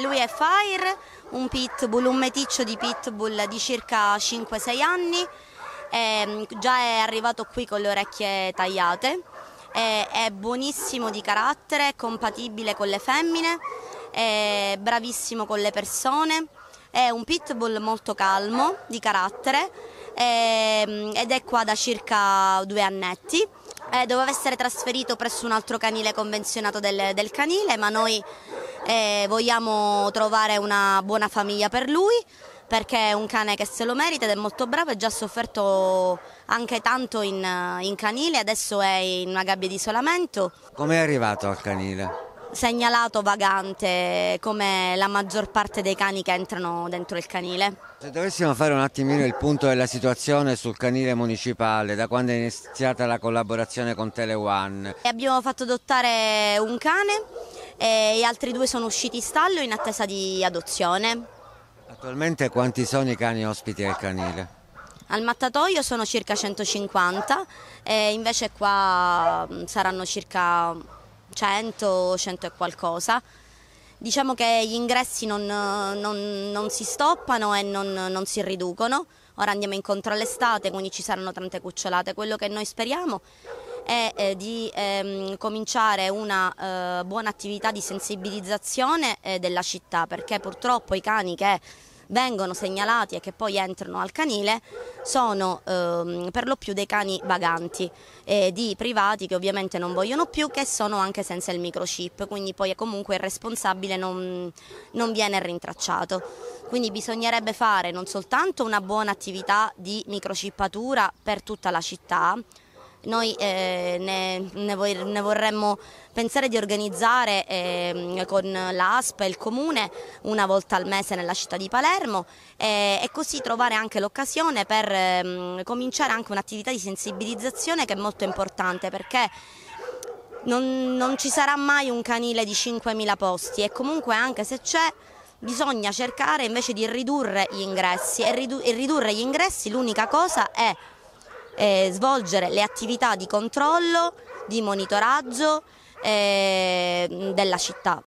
Lui è Fire, un pitbull, un meticcio di pitbull di circa 5-6 anni, eh, già è arrivato qui con le orecchie tagliate, eh, è buonissimo di carattere, è compatibile con le femmine, è bravissimo con le persone, è un pitbull molto calmo, di carattere, eh, ed è qua da circa due annetti. Eh, doveva essere trasferito presso un altro canile convenzionato del, del canile, ma noi e vogliamo trovare una buona famiglia per lui perché è un cane che se lo merita ed è molto bravo, è già sofferto anche tanto in, in canile, adesso è in una gabbia di isolamento. Come è arrivato al canile? Segnalato vagante come la maggior parte dei cani che entrano dentro il canile. Se dovessimo fare un attimino il punto della situazione sul canile municipale, da quando è iniziata la collaborazione con Tele One? Abbiamo fatto adottare un cane e altri due sono usciti in stallo in attesa di adozione. Attualmente quanti sono i cani ospiti al canile? Al mattatoio sono circa 150 e invece qua mm, saranno circa 100, 100 e qualcosa. Diciamo che gli ingressi non, non, non si stoppano e non, non si riducono. Ora andiamo incontro all'estate, quindi ci saranno tante cucciolate, quello che noi speriamo è eh, di ehm, cominciare una eh, buona attività di sensibilizzazione eh, della città perché purtroppo i cani che vengono segnalati e che poi entrano al canile sono ehm, per lo più dei cani vaganti eh, di privati che ovviamente non vogliono più che sono anche senza il microchip quindi poi comunque il responsabile non, non viene rintracciato quindi bisognerebbe fare non soltanto una buona attività di microchippatura per tutta la città noi eh, ne, ne, vor, ne, vorremmo pensare di organizzare eh, con l'ASP e il Comune una volta al mese nella città di Palermo eh, e così trovare anche l'occasione per ehm, cominciare anche un'attività di sensibilizzazione che è molto importante perché non, non ci sarà mai un canile di 5.000 posti e comunque anche se c'è bisogna cercare invece di ridurre gli ingressi e, ridu e ridurre gli ingressi l'unica cosa è eh, svolgere le attività di controllo, di monitoraggio eh, della città.